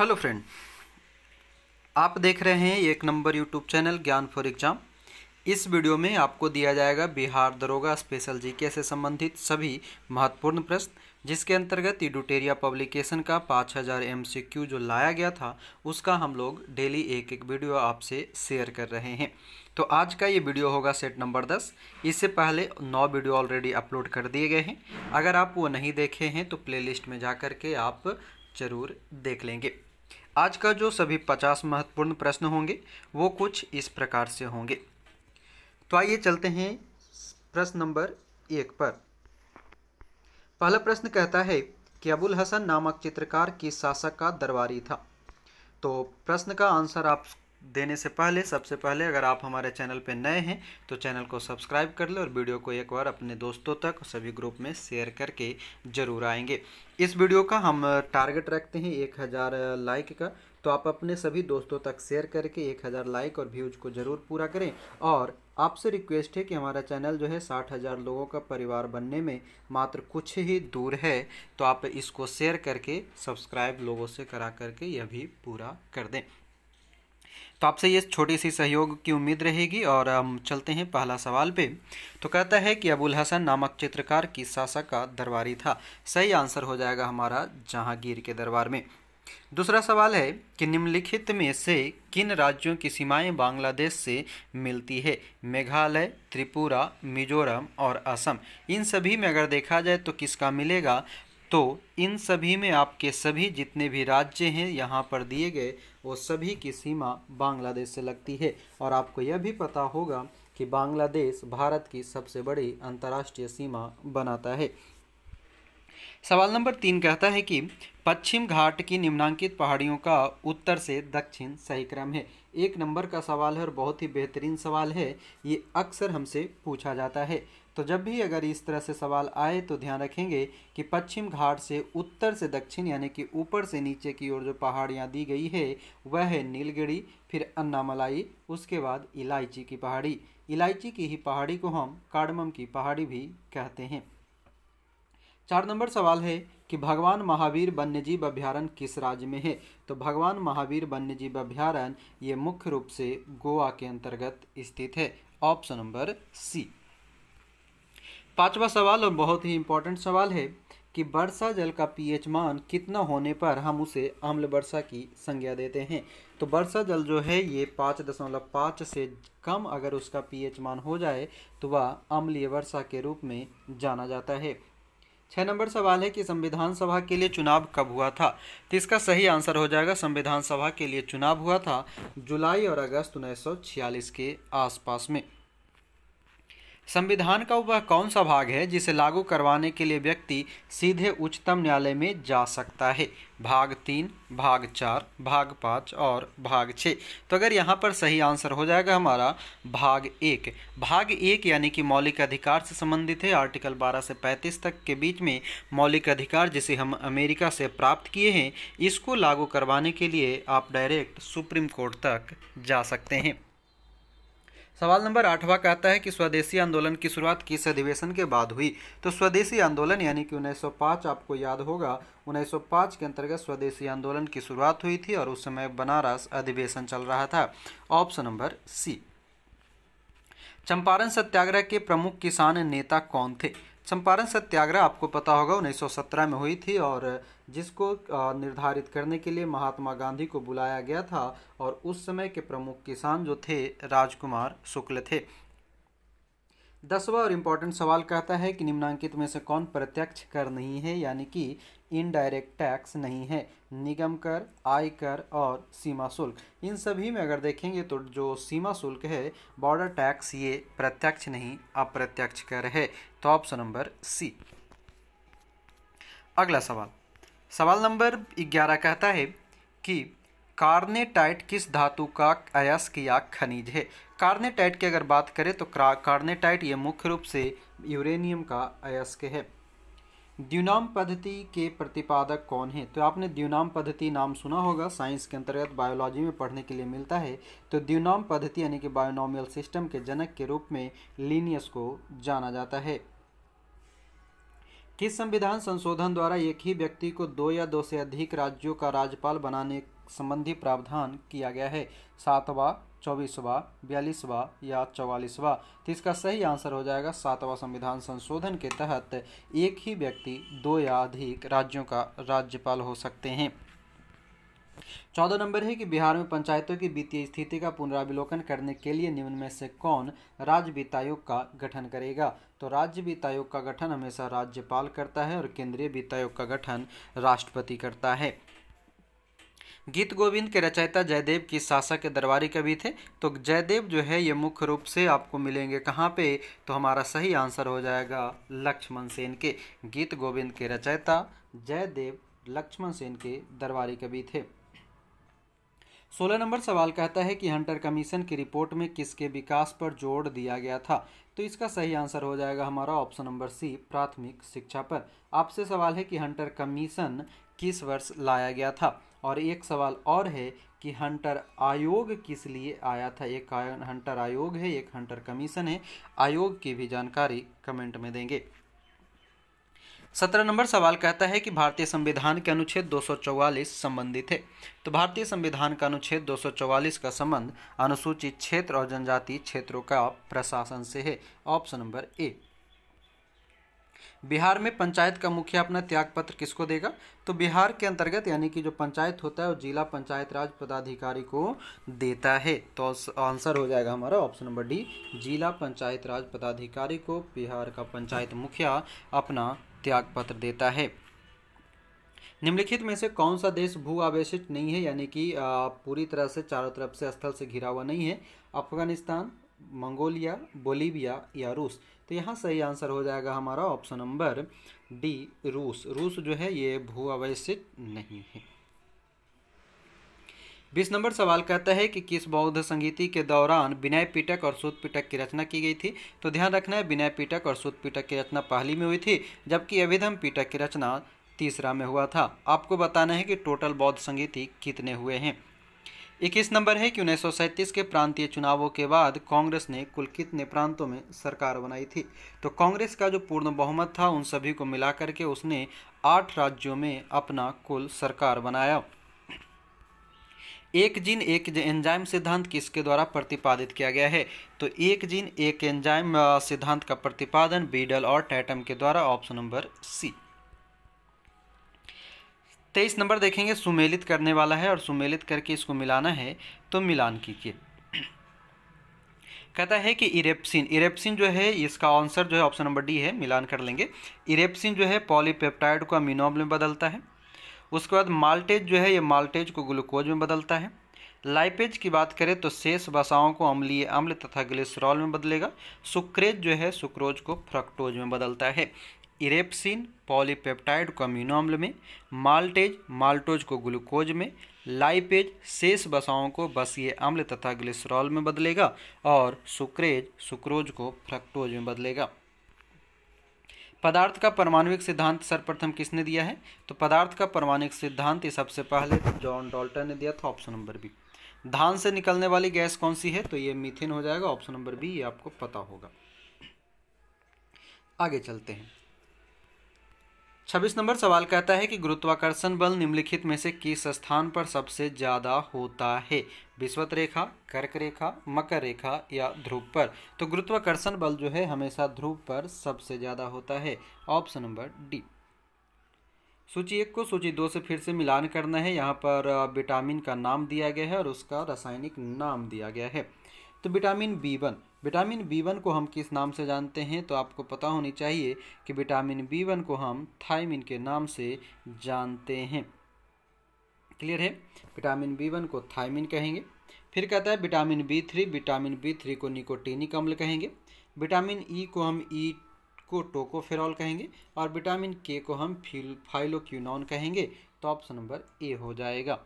hello friend आप देख रहे हैं एक number YouTube channel Gyan for exam इस वीडियो में आपको दिया जाएगा बिहार दरोगा स्पेशल जीके से संबंधित सभी महत्वपूर्ण प्रश्न जिसके अंतर्गत इडुटेरिया पब्लिकेशन का 5000 हज़ार जो लाया गया था उसका हम लोग डेली एक एक वीडियो आपसे शेयर कर रहे हैं तो आज का ये वीडियो होगा सेट नंबर दस इससे पहले नौ वीडियो ऑलरेडी अपलोड कर दिए गए हैं अगर आप वो नहीं देखे हैं तो प्ले में जा के आप ज़रूर देख लेंगे आज का जो सभी पचास महत्वपूर्ण प्रश्न होंगे वो कुछ इस प्रकार से होंगे तो आइए चलते हैं प्रश्न नंबर एक पर पहला प्रश्न कहता है कि अबुल हसन नामक चित्रकार किस शासक का दरबारी था तो प्रश्न का आंसर आप देने से पहले सबसे पहले अगर आप हमारे चैनल पर नए हैं तो चैनल को सब्सक्राइब कर लें और वीडियो को एक बार अपने दोस्तों तक सभी ग्रुप में शेयर करके ज़रूर आएंगे इस वीडियो का हम टारगेट रखते हैं एक हज़ार लाइक का तो आप अपने सभी दोस्तों तक शेयर करके एक हज़ार लाइक और व्यूज़ को ज़रूर पूरा करें और आपसे रिक्वेस्ट है कि हमारा चैनल जो है साठ हज़ार लोगों का परिवार बनने में मात्र कुछ ही दूर है तो आप इसको शेयर करके सब्सक्राइब लोगों से करा करके यह भी पूरा कर दें तो आपसे ये छोटी सी सहयोग की उम्मीद रहेगी और हम चलते हैं पहला सवाल पे तो कहता है कि अबुल हसन नामक चित्रकार किस शासक का दरबारी था सही आंसर हो जाएगा हमारा जहांगीर के दरबार में दूसरा सवाल है कि निम्नलिखित में से किन राज्यों की सीमाएं बांग्लादेश से मिलती है मेघालय त्रिपुरा मिजोरम और असम इन सभी में अगर देखा जाए तो किसका मिलेगा तो इन सभी में आपके सभी जितने भी राज्य हैं यहाँ पर दिए गए वो सभी की सीमा बांग्लादेश से लगती है और आपको यह भी पता होगा कि बांग्लादेश भारत की सबसे बड़ी अंतर्राष्ट्रीय सीमा बनाता है सवाल नंबर तीन कहता है कि पश्चिम घाट की निम्नांकित पहाड़ियों का उत्तर से दक्षिण सही क्रम है एक नंबर का सवाल है और बहुत ही बेहतरीन सवाल है ये अक्सर हमसे पूछा जाता है तो जब भी अगर इस तरह से सवाल आए तो ध्यान रखेंगे कि पश्चिम घाट से उत्तर से दक्षिण यानी कि ऊपर से नीचे की ओर जो पहाड़ियाँ दी गई है वह है नीलगिरी फिर अन्नामलाई उसके बाद इलायची की पहाड़ी इलायची की ही पहाड़ी को हम कार्डमम की पहाड़ी भी कहते हैं चार नंबर सवाल है कि भगवान महावीर वन्यजीव अभ्यारण्य किस राज्य में है तो भगवान महावीर वन्यजीव अभ्यारण ये मुख्य रूप से गोवा के अंतर्गत स्थित है ऑप्शन नंबर सी पांचवा सवाल और बहुत ही इम्पोर्टेंट सवाल है कि वर्षा जल का पीएच मान कितना होने पर हम उसे अम्ल वर्षा की संज्ञा देते हैं तो वर्षा जल जो है ये पाँच दशमलव पाँच से कम अगर उसका पीएच मान हो जाए तो वह अम्लीय वर्षा के रूप में जाना जाता है छः नंबर सवाल है कि संविधान सभा के लिए चुनाव कब हुआ था तो इसका सही आंसर हो जाएगा संविधान सभा के लिए चुनाव हुआ था जुलाई और अगस्त उन्नीस के आसपास में संविधान का वह कौन सा भाग है जिसे लागू करवाने के लिए व्यक्ति सीधे उच्चतम न्यायालय में जा सकता है भाग तीन भाग चार भाग पाँच और भाग छः तो अगर यहाँ पर सही आंसर हो जाएगा हमारा भाग एक भाग एक यानी कि मौलिक अधिकार से संबंधित है आर्टिकल 12 से 35 तक के बीच में मौलिक अधिकार जिसे हम अमेरिका से प्राप्त किए हैं इसको लागू करवाने के लिए आप डायरेक्ट सुप्रीम कोर्ट तक जा सकते हैं सवाल नंबर आठवां कहता है कि स्वदेशी आंदोलन की शुरुआत किस अधिवेशन के बाद हुई तो स्वदेशी आंदोलन यानी कि 1905 आपको याद होगा 1905 के अंतर्गत स्वदेशी आंदोलन की शुरुआत हुई थी और उस समय बनारस अधिवेशन चल रहा था option number C Champaran Satyagraha के प्रमुख किसान नेता कौन थे चंपारण सत्याग्रह आपको पता होगा 1917 में हुई थी और जिसको निर्धारित करने के लिए महात्मा गांधी को बुलाया गया था और उस समय के प्रमुख किसान जो थे राजकुमार शुक्ल थे दसवा और इम्पोर्टेंट सवाल कहता है कि निम्नांकित में से कौन प्रत्यक्ष कर नहीं है यानी कि इनडायरेक्ट टैक्स नहीं है निगम कर आय कर और सीमा शुल्क इन सभी में अगर देखेंगे तो जो सीमा शुल्क है बॉर्डर टैक्स ये प्रत्यक्ष नहीं अप्रत्यक्ष कर है तो ऑप्शन नंबर सी अगला सवाल सवाल नंबर 11 कहता है कि कार्नेटाइट किस धातु का अयस्क या खनिज है कार्नेटाइट की अगर बात करें तो कार्नेटाइट ये मुख्य रूप से यूरेनियम का अयस्क है द्यूनाम पद्धति के प्रतिपादक कौन है तो आपने द्यूनाम पद्धति नाम सुना होगा साइंस के अंतर्गत बायोलॉजी में पढ़ने के लिए मिलता है तो द्यूनाम पद्धति यानी कि बायोनॉमियल सिस्टम के जनक के रूप में लीनियस को जाना जाता है किस संविधान संशोधन द्वारा एक ही व्यक्ति को दो या दो से अधिक राज्यों का राज्यपाल बनाने संबंधी प्रावधान किया गया है सातवां चौबीसवा बयालीसवा या चौवालीसवा तो इसका सही आंसर हो जाएगा सातवां संविधान संशोधन के तहत एक ही व्यक्ति दो या अधिक राज्यों का राज्यपाल हो सकते हैं चौदह नंबर है कि बिहार में पंचायतों की वित्तीय स्थिति का पुनरावलोकन करने के लिए निम्न में से कौन राज्य वित्त आयोग का गठन करेगा तो राज्य वित्त आयोग का गठन हमेशा राज्यपाल करता है और केंद्रीय वित्त आयोग का गठन राष्ट्रपति करता है गीत गोविंद के रचयिता जयदेव की शासक दरबारी कवि थे तो जयदेव जो है ये मुख्य रूप से आपको मिलेंगे कहाँ पे तो हमारा सही आंसर हो जाएगा लक्ष्मण सेन के गीत गोविंद के रचयिता जयदेव लक्ष्मण सेन के दरबारी कवि थे सोलह नंबर सवाल कहता है कि हंटर कमीशन की रिपोर्ट में किसके विकास पर जोर दिया गया था तो इसका सही आंसर हो जाएगा हमारा ऑप्शन नंबर सी प्राथमिक शिक्षा पर आपसे सवाल है कि हंटर कमीशन किस वर्ष लाया गया था और एक सवाल और है कि हंटर आयोग किस लिए आया था एक हंटर आयोग है एक हंटर कमीशन है आयोग की भी जानकारी कमेंट में देंगे सत्रह नंबर सवाल कहता है कि भारतीय संविधान के अनुच्छेद 244 संबंधित है तो भारतीय संविधान का अनुच्छेद 244 का संबंध अनुसूचित क्षेत्र और जनजाति क्षेत्रों का प्रशासन से है ऑप्शन नंबर ए बिहार में पंचायत का मुखिया अपना त्याग पत्र किसको देगा तो बिहार के अंतर्गत यानी कि जो पंचायत होता है वो जिला पंचायत राज पदाधिकारी को देता है तो आंसर हो जाएगा हमारा ऑप्शन नंबर डी जिला पंचायत राज पदाधिकारी को बिहार का पंचायत मुखिया अपना त्याग पत्र देता है निम्नलिखित में से कौन सा देश भू आवेशित नहीं है यानी कि पूरी तरह से चारों तरफ से स्थल से घिरा हुआ नहीं है अफगानिस्तान मंगोलिया बोलीविया या रूस तो यहाँ सही आंसर हो जाएगा हमारा ऑप्शन नंबर डी रूस रूस जो है ये भू अवैसित नहीं है बीस नंबर सवाल कहता है कि किस बौद्ध संगीति के दौरान विनय पीटक और सुद की रचना की गई थी तो ध्यान रखना है विनय पीटक और सुद की रचना पहली में हुई थी जबकि अभिधम पीटक की रचना तीसरा में हुआ था आपको बताना है कि टोटल बौद्ध संगीति कितने हुए हैं इक्कीस नंबर है कि उन्नीस के प्रांतीय चुनावों के बाद कांग्रेस ने कुल कितने प्रांतों में सरकार बनाई थी तो कांग्रेस का जो पूर्ण बहुमत था उन सभी को मिलाकर के उसने आठ राज्यों में अपना कुल सरकार बनाया एक जीन एक एंजाइम सिद्धांत किसके द्वारा प्रतिपादित किया गया है तो एक जीन एक एंजाइम सिद्धांत का प्रतिपादन बीडल और टैटम के द्वारा ऑप्शन नंबर सी तेईस तो नंबर देखेंगे सुमेलित करने वाला है और सुमेलित करके इसको मिलाना है तो मिलान कीजिए कहता है कि इरेप्सिन इरेप्सिन जो है इसका आंसर जो है ऑप्शन नंबर डी है मिलान कर लेंगे इरेप्सिन जो है पॉलीपेप्टाइड को अमिनोब में बदलता है उसके बाद माल्टेज जो है ये माल्टेज को ग्लूकोज में बदलता है लाइपेज की बात करें तो शेष वसाओं को अम्लीय अम्ल तथा ग्लिसरॉल में बदलेगा सुक्रेज जो है सुक्रोज को फ्रक्टोज में बदलता है इरेप्सिन पॉलीपेप्टाइड को अमीनो अम्ल में माल्टेज माल्टोज को ग्लूकोज में लाइपेज शेष बसाओं को बसीय अम्ल तथा ग्लिसरॉल में बदलेगा और सुक्रेज सुक्रोज को फ्रक्टोज में बदलेगा पदार्थ का परमाणुविक सिद्धांत सर्वप्रथम किसने दिया है तो पदार्थ का परमाणुविक सिद्धांत सबसे पहले जॉन डॉल्टन ने दिया था ऑप्शन नंबर बी धान से निकलने वाली गैस कौन सी है तो ये मीथेन हो जाएगा ऑप्शन नंबर बी ये आपको पता होगा आगे चलते हैं छब्बीस नंबर सवाल कहता है कि गुरुत्वाकर्षण बल निम्नलिखित में से किस स्थान पर सबसे ज़्यादा होता है विश्वत रेखा कर्क रेखा मकर रेखा या ध्रुव पर तो गुरुत्वाकर्षण बल जो है हमेशा ध्रुव पर सबसे ज़्यादा होता है ऑप्शन नंबर डी सूची एक को सूची दो से फिर से मिलान करना है यहाँ पर विटामिन का नाम दिया गया है और उसका रासायनिक नाम दिया गया है तो vitamin B one vitamin B one को हम किस नाम से जानते हैं तो आपको पता होनी चाहिए कि विटामिन बी वन को हम थायमिन के नाम से जानते हैं क्लियर है विटामिन बी वन को थायमिन कहेंगे फिर कहता है vitamin B three vitamin B three को निकोटीनिक अम्ल कहेंगे विटामिन ई e को हम ई e को टोकोफेरॉल कहेंगे और विटामिन के को हम फाइलोक्यूनॉन कहेंगे तो ऑप्शन नंबर ए हो जाएगा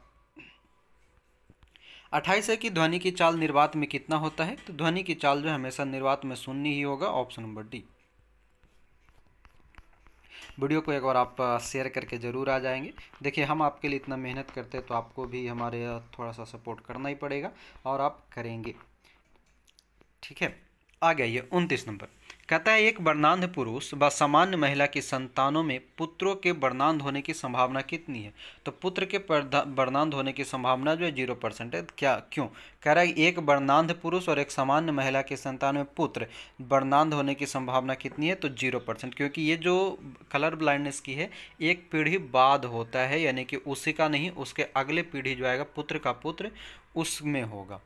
अट्ठाईस है कि ध्वनि की चाल निर्वात में कितना होता है तो ध्वनि की चाल जो हमेशा निर्वात में शून्य ही होगा ऑप्शन नंबर डी वीडियो को एक बार आप शेयर करके ज़रूर आ जाएंगे देखिए हम आपके लिए इतना मेहनत करते हैं तो आपको भी हमारे थोड़ा सा सपोर्ट करना ही पड़ेगा और आप करेंगे ठीक है आ गया ये उनतीस नंबर कहता है एक वर्णांध पुरुष व सामान्य महिला की संतानों में पुत्रों के वर्णांध होने की संभावना कितनी है तो पुत्र के वर्णांध होने की संभावना जो है जीरो परसेंट है क्या क्यों कह रहा है एक वर्णांध पुरुष और एक सामान्य महिला के संतान में पुत्र वर्णांध होने की संभावना कितनी है तो जीरो परसेंट क्योंकि ये जो कलर ब्लाइंडनेस की है एक पीढ़ी बाद होता है यानी कि उसी का नहीं उसके अगले पीढ़ी जो आएगा पुत्र का पुत्र उसमें होगा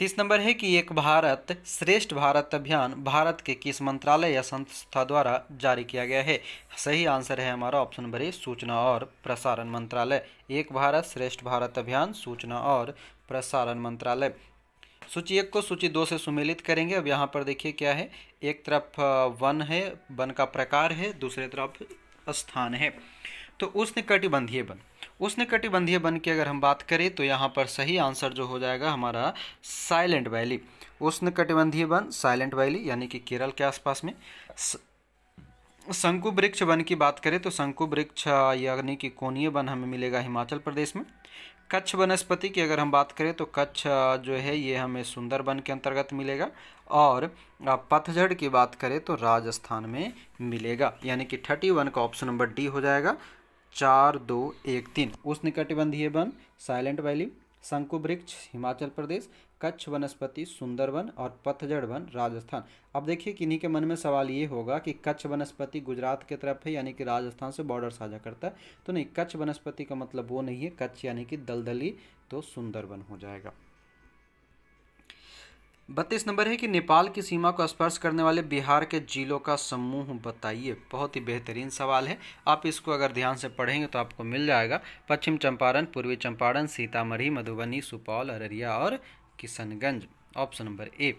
तीस नंबर है कि एक भारत श्रेष्ठ भारत अभियान भारत के किस मंत्रालय या संस्था द्वारा जारी किया गया है सही आंसर है हमारा ऑप्शन नंबर ए सूचना और प्रसारण मंत्रालय एक भारत श्रेष्ठ भारत अभियान सूचना और प्रसारण मंत्रालय सूची एक को सूची दो से सुमेलित करेंगे अब यहाँ पर देखिए क्या है एक तरफ वन है वन का प्रकार है दूसरे तरफ स्थान है तो उसने कटिबंधीय वन कटिबंधीय वन की अगर हम बात करें तो यहाँ पर सही आंसर जो हो जाएगा हमारा साइलेंट वैली उष्ण कटिबंधीय वन साइलेंट वैली यानी कि केरल के आसपास में शंकु वृक्ष वन की बात करें तो शंकु वृक्ष यानी कि कोनीय वन हमें मिलेगा हिमाचल प्रदेश में कच्छ वनस्पति की अगर हम बात करें तो कच्छ जो है ये हमें सुंदर वन के अंतर्गत मिलेगा और पतझड़ की बात करें तो राजस्थान में मिलेगा यानी कि थर्टी वन का ऑप्शन नंबर डी हो जाएगा चार दो एक तीन उष्णकटिबंधीय वन साइलेंट वैली शंकु वृक्ष हिमाचल प्रदेश कच्छ वनस्पति सुंदरवन और पतझड़ वन राजस्थान अब देखिए किन्हीं के मन में सवाल ये होगा कि कच्छ वनस्पति गुजरात के तरफ है यानी कि राजस्थान से बॉर्डर साझा करता है तो नहीं कच्छ वनस्पति का मतलब वो नहीं है कच्छ यानी कि दलदली तो सुंदरवन हो जाएगा बत्तीस नंबर है कि नेपाल की सीमा को स्पर्श करने वाले बिहार के जिलों का समूह बताइए बहुत ही बेहतरीन सवाल है आप इसको अगर ध्यान से पढ़ेंगे तो आपको मिल जाएगा पश्चिम चंपारण पूर्वी चंपारण सीतामढ़ी मधुबनी सुपौल अररिया और Kishanganj option number A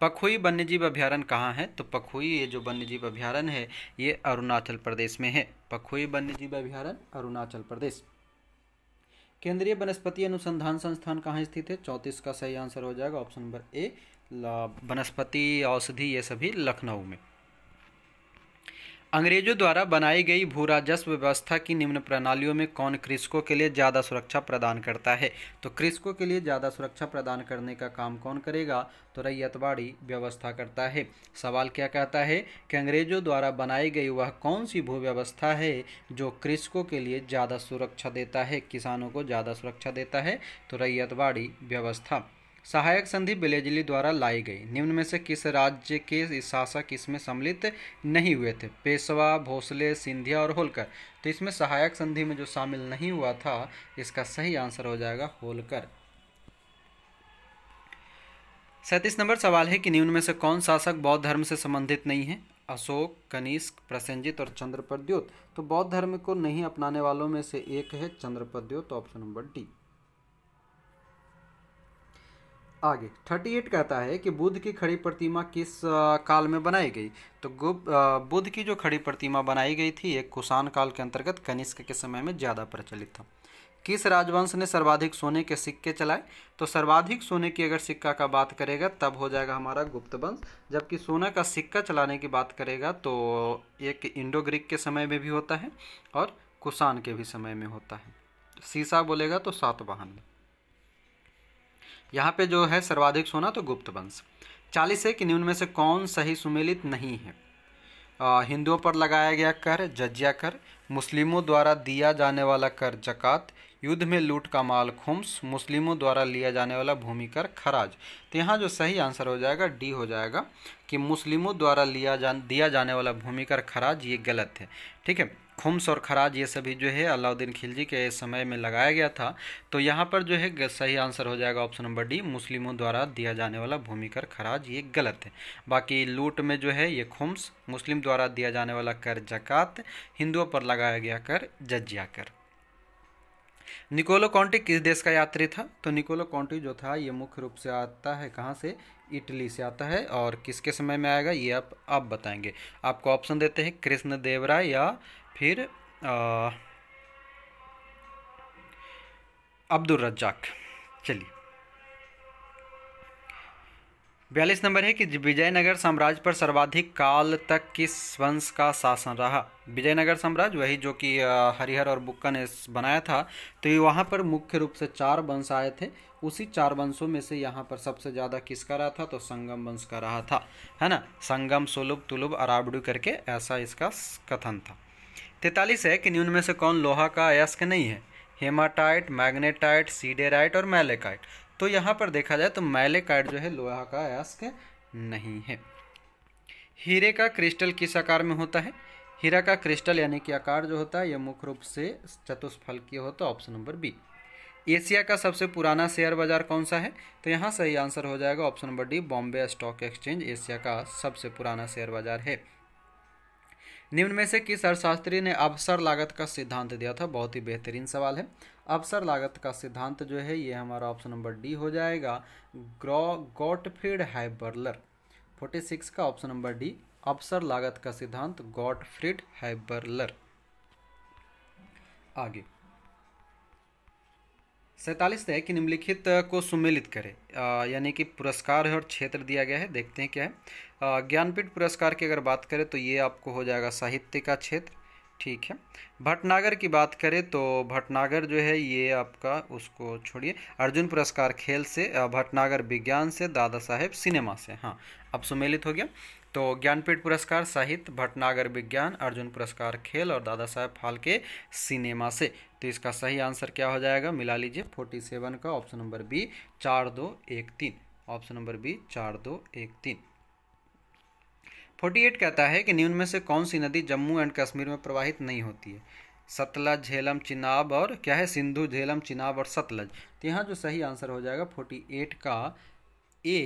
Pakhui वन्यजीव अभ्यारण्य कहाँ है तो पखोई ये जो वन्यजीव अभ्यारण्य है ये अरुणाचल प्रदेश में है पखोई वन्यजीव अभ्यारण्य अरुणाचल प्रदेश केंद्रीय वनस्पति अनुसंधान संस्थान कहाँ स्थित है चौंतीस का सही आंसर हो जाएगा ऑप्शन नंबर ए वनस्पति औषधि ये सभी लखनऊ में अंग्रेजों द्वारा बनाई गई भू राजस्व व्यवस्था की निम्न प्रणालियों में कौन कृषकों के लिए ज़्यादा सुरक्षा प्रदान करता है तो कृषकों के लिए ज़्यादा सुरक्षा प्रदान करने का काम कौन करेगा तो रैयतवाड़ी व्यवस्था करता है सवाल क्या कहता है कि अंग्रेजों द्वारा बनाई गई वह कौन सी भू व्यवस्था है जो कृषकों के लिए ज़्यादा सुरक्षा देता है किसानों को ज़्यादा सुरक्षा देता है तो रैयतवाड़ी व्यवस्था सहायक संधि बेलेजली द्वारा लाई गई निम्न में से किस राज्य के शासक इसमें सम्मिलित नहीं हुए थे पेशवा भोसले सिंधिया और होलकर तो इसमें सहायक संधि में जो शामिल नहीं हुआ था इसका सही आंसर हो जाएगा होलकर सैंतीस नंबर सवाल है कि निम्न में से कौन शासक बौद्ध धर्म से संबंधित नहीं है अशोक कनिष्क प्रसेंजित और चंद्रप्रद्योत तो बौद्ध धर्म को नहीं अपनाने वालों में से एक है चंद्रप्रद्योत ऑप्शन नंबर डी आगे 38 कहता है कि बुद्ध की खड़ी प्रतिमा किस काल में बनाई गई तो बुद्ध की जो खड़ी प्रतिमा बनाई गई थी एक कुषाण काल के अंतर्गत कनिष्क के समय में ज़्यादा प्रचलित था किस राजवंश ने सर्वाधिक सोने के सिक्के चलाए तो सर्वाधिक सोने की अगर सिक्का का बात करेगा तब हो जाएगा हमारा गुप्त वंश जबकि सोना का सिक्का चलाने की बात करेगा तो एक इंडो ग्रीक के समय में भी होता है और कुषाण के भी समय में होता है सीसा बोलेगा तो सातवाहन में यहाँ पे जो है सर्वाधिक सोना तो गुप्त वंश चालीस है कि निम्न में से कौन सही सुमेलित नहीं है हिंदुओं पर लगाया गया कर जजिया कर मुस्लिमों द्वारा दिया जाने वाला कर जक़ात युद्ध में लूट का माल खुम्स मुस्लिमों द्वारा लिया जाने वाला भूमि कर खराज तो यहाँ जो सही आंसर हो जाएगा डी हो जाएगा कि मुस्लिमों द्वारा लिया जा दिया जाने वाला भूमि कर खराज ये गलत है ठीक है खुम्स और खराज ये सभी जो है अलाउद्दीन खिलजी के समय में लगाया गया था तो यहाँ पर जो है सही आंसर हो जाएगा ऑप्शन नंबर डी मुस्लिमों द्वारा दिया जाने वाला भूमि कर खराज ये गलत है बाकी लूट में जो है ये खुम्स मुस्लिम द्वारा दिया जाने वाला कर जक़ात हिंदुओं पर लगाया गया कर जजिया कर निकोलो कॉन्टी किस देश का यात्री था तो निकोलो कॉन्टी जो था ये मुख्य रूप से आता है कहाँ से इटली से आता है और किसके समय में आएगा ये आप आप बताएंगे आपको ऑप्शन देते हैं कृष्ण देवराय या फिर अब्दुल रज्जाक चलिए बयालीस नंबर है कि विजयनगर साम्राज्य पर सर्वाधिक काल तक किस वंश का शासन रहा विजयनगर साम्राज्य वही जो कि हरिहर और बुक्का ने बनाया था तो ये वहाँ पर मुख्य रूप से चार वंश आए थे उसी चार वंशों में से यहाँ पर सबसे ज़्यादा किसका रहा था तो संगम वंश का रहा था है ना संगम सुलुभ तुलुभ अराबडू करके ऐसा इसका कथन था तैतालीस है कि निम्न में से कौन लोहा का अयस्क नहीं है हेमाटाइट मैग्नेटाइट सीडेराइट और मैलेकाइट तो यहाँ पर देखा जाए तो मैलेकाइट जो है लोहा का अयस्क नहीं है हीरे का क्रिस्टल किस आकार में होता है हीरा का क्रिस्टल यानी कि आकार जो होता है यह मुख्य रूप से चतुष्फल की होता है ऑप्शन नंबर बी एशिया का सबसे पुराना शेयर बाजार कौन सा है तो यहाँ सही आंसर हो जाएगा option number D Bombay stock exchange Asia का सबसे पुराना शेयर बाजार है निम्न में से किस अर्थशास्त्री ने अवसर लागत का सिद्धांत दिया था बहुत ही बेहतरीन सवाल है अवसर लागत का सिद्धांत जो है ये हमारा ऑप्शन नंबर डी हो जाएगा ग्रॉ गॉटफीड हाइबर्लर फोर्टी सिक्स का ऑप्शन नंबर डी अवसर लागत का सिद्धांत गॉटफ्रिड हाइबर्लर आगे सैंतालीस है कि निम्नलिखित को सम्मिलित करें यानी कि पुरस्कार और क्षेत्र दिया गया है देखते हैं क्या है ज्ञानपीठ पुरस्कार की अगर बात करें तो ये आपको हो जाएगा साहित्य का क्षेत्र ठीक है भटनागर की बात करें तो भटनागर जो है ये आपका उसको छोड़िए अर्जुन पुरस्कार खेल से भटनागर विज्ञान से दादा साहेब सिनेमा से हाँ अब सम्मिलित हो गया तो ज्ञानपीठ पुरस्कार साहित्य भटनागर विज्ञान अर्जुन पुरस्कार खेल और दादा साहेब फालके सिनेमा से तो इसका सही आंसर क्या हो जाएगा मिला लीजिए फोर्टी सेवन का ऑप्शन नंबर बी चार दो एक तीन ऑप्शन नंबर बी चार दो एक तीन फोर्टी एट कहता है कि निम्न में से कौन सी नदी जम्मू एंड कश्मीर में प्रवाहित नहीं होती है सतलज झेलम चिनाब और क्या है सिंधु झेलम चिनाब और सतलज तो यहाँ जो सही आंसर हो जाएगा फोर्टी एट का ए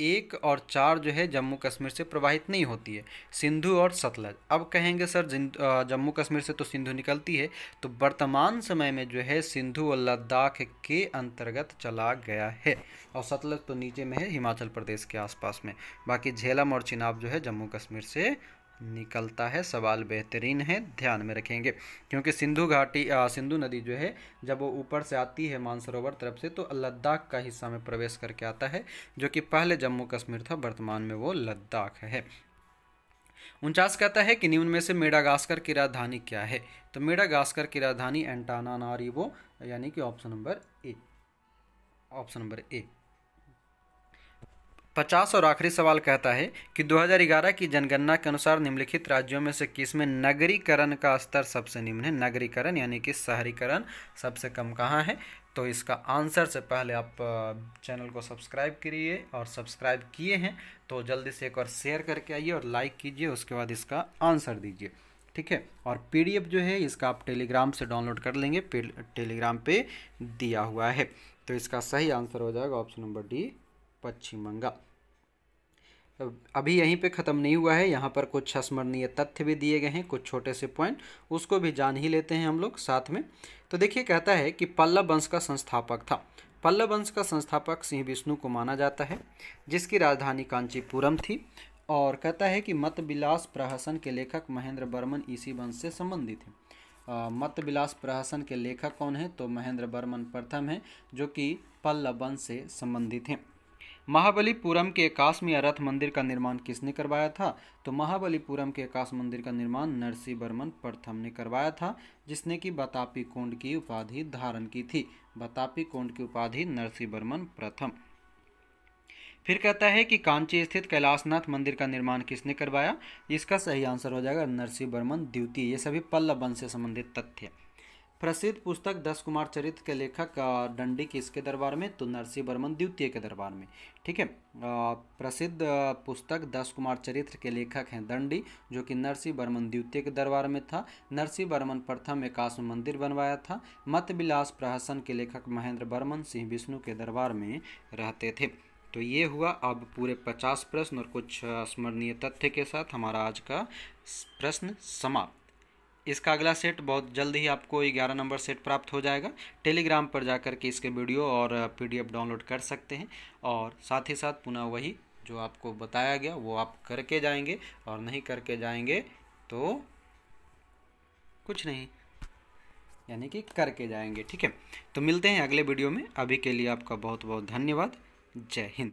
एक और चार जो है जम्मू कश्मीर से प्रवाहित नहीं होती है सिंधु और सतलज अब कहेंगे सर जम्मू कश्मीर से तो सिंधु निकलती है तो वर्तमान समय में जो है सिंधु और लद्दाख के अंतर्गत चला गया है और सतलज तो नीचे में है हिमाचल प्रदेश के आसपास में बाकी झेलम और चिनाब जो है जम्मू कश्मीर से निकलता है सवाल बेहतरीन है ध्यान में रखेंगे क्योंकि सिंधु घाटी सिंधु नदी जो है जब वो ऊपर से आती है मानसरोवर तरफ से तो लद्दाख का हिस्सा में प्रवेश करके आता है जो कि पहले जम्मू कश्मीर था वर्तमान में वो लद्दाख है उनचास कहता है कि निम्न में से मेडागास्कर की राजधानी क्या है तो मेडागास्कर की राजधानी एंटानानारीवो यानी कि option number A option number A पचास और आखिरी सवाल कहता है कि 2011 की जनगणना के अनुसार निम्नलिखित राज्यों में से किस में नगरीकरण का स्तर सबसे निम्न है नगरीकरण यानी कि शहरीकरण सबसे कम कहाँ है तो इसका आंसर से पहले आप चैनल को सब्सक्राइब करिए और सब्सक्राइब किए हैं तो जल्दी से एक और शेयर करके आइए और लाइक कीजिए उसके बाद इसका आंसर दीजिए ठीक है और पी जो है इसका आप टेलीग्राम से डाउनलोड कर लेंगे टेलीग्राम पर दिया हुआ है तो इसका सही आंसर हो जाएगा ऑप्शन नंबर डी पश्चिम बंगाल अभी यहीं पे ख़त्म नहीं हुआ है यहाँ पर कुछ स्मरणीय तथ्य भी दिए गए हैं कुछ छोटे से पॉइंट उसको भी जान ही लेते हैं हम लोग साथ में तो देखिए कहता है कि पल्लव वंश का संस्थापक था पल्लव वंश का संस्थापक सिंह विष्णु को माना जाता है जिसकी राजधानी कांचीपुरम थी और कहता है कि मत विलास प्रहसन के लेखक महेंद्र बर्मन इसी वंश से संबंधित हैं मत विलास प्रहसन के लेखक कौन हैं तो महेंद्र बर्मन प्रथम हैं जो कि पल्लव वंश से संबंधित हैं महाबलीपुरम के काश्मीय रथ मंदिर का निर्माण किसने करवाया था तो महाबलीपुरम के आकाश मंदिर का निर्माण नरसी वर्मन प्रथम ने करवाया था जिसने कि बतापी कोंड की उपाधि धारण की थी बतापी कोंड की उपाधि नरसी वर्मन प्रथम फिर कहता है कि कांची स्थित कैलाशनाथ मंदिर का निर्माण किसने करवाया इसका सही आंसर हो जाएगा नरसी वर्मन द्वितीय ये सभी पल्लव वंश से संबंधित तथ्य प्रसिद्ध पुस्तक दस कुमार चरित्र के लेखक डंडी किसके दरबार में तो नरसिंह बर्मन द्वितीय के दरबार में ठीक है प्रसिद्ध पुस्तक दस कुमार चरित्र के लेखक हैं दंडी जो कि नरसिंह बर्मन द्वितीय के दरबार में था नरसिंह बर्मन प्रथम एकाश्म मंदिर बनवाया था मत विलास प्रहसन के लेखक महेंद्र बर्मन सिंह विष्णु के दरबार में रहते थे तो ये हुआ अब पूरे पचास प्रश्न और कुछ स्मरणीय तथ्य के साथ हमारा आज का प्रश्न समाप्त इसका अगला सेट बहुत जल्द ही आपको ग्यारह नंबर सेट प्राप्त हो जाएगा टेलीग्राम पर जा कर के इसके वीडियो और पीडीएफ डाउनलोड कर सकते हैं और साथ ही साथ पुनः वही जो आपको बताया गया वो आप करके जाएंगे और नहीं करके जाएंगे तो कुछ नहीं यानी कि करके जाएंगे ठीक है तो मिलते हैं अगले वीडियो में अभी के लिए आपका बहुत बहुत धन्यवाद जय हिंद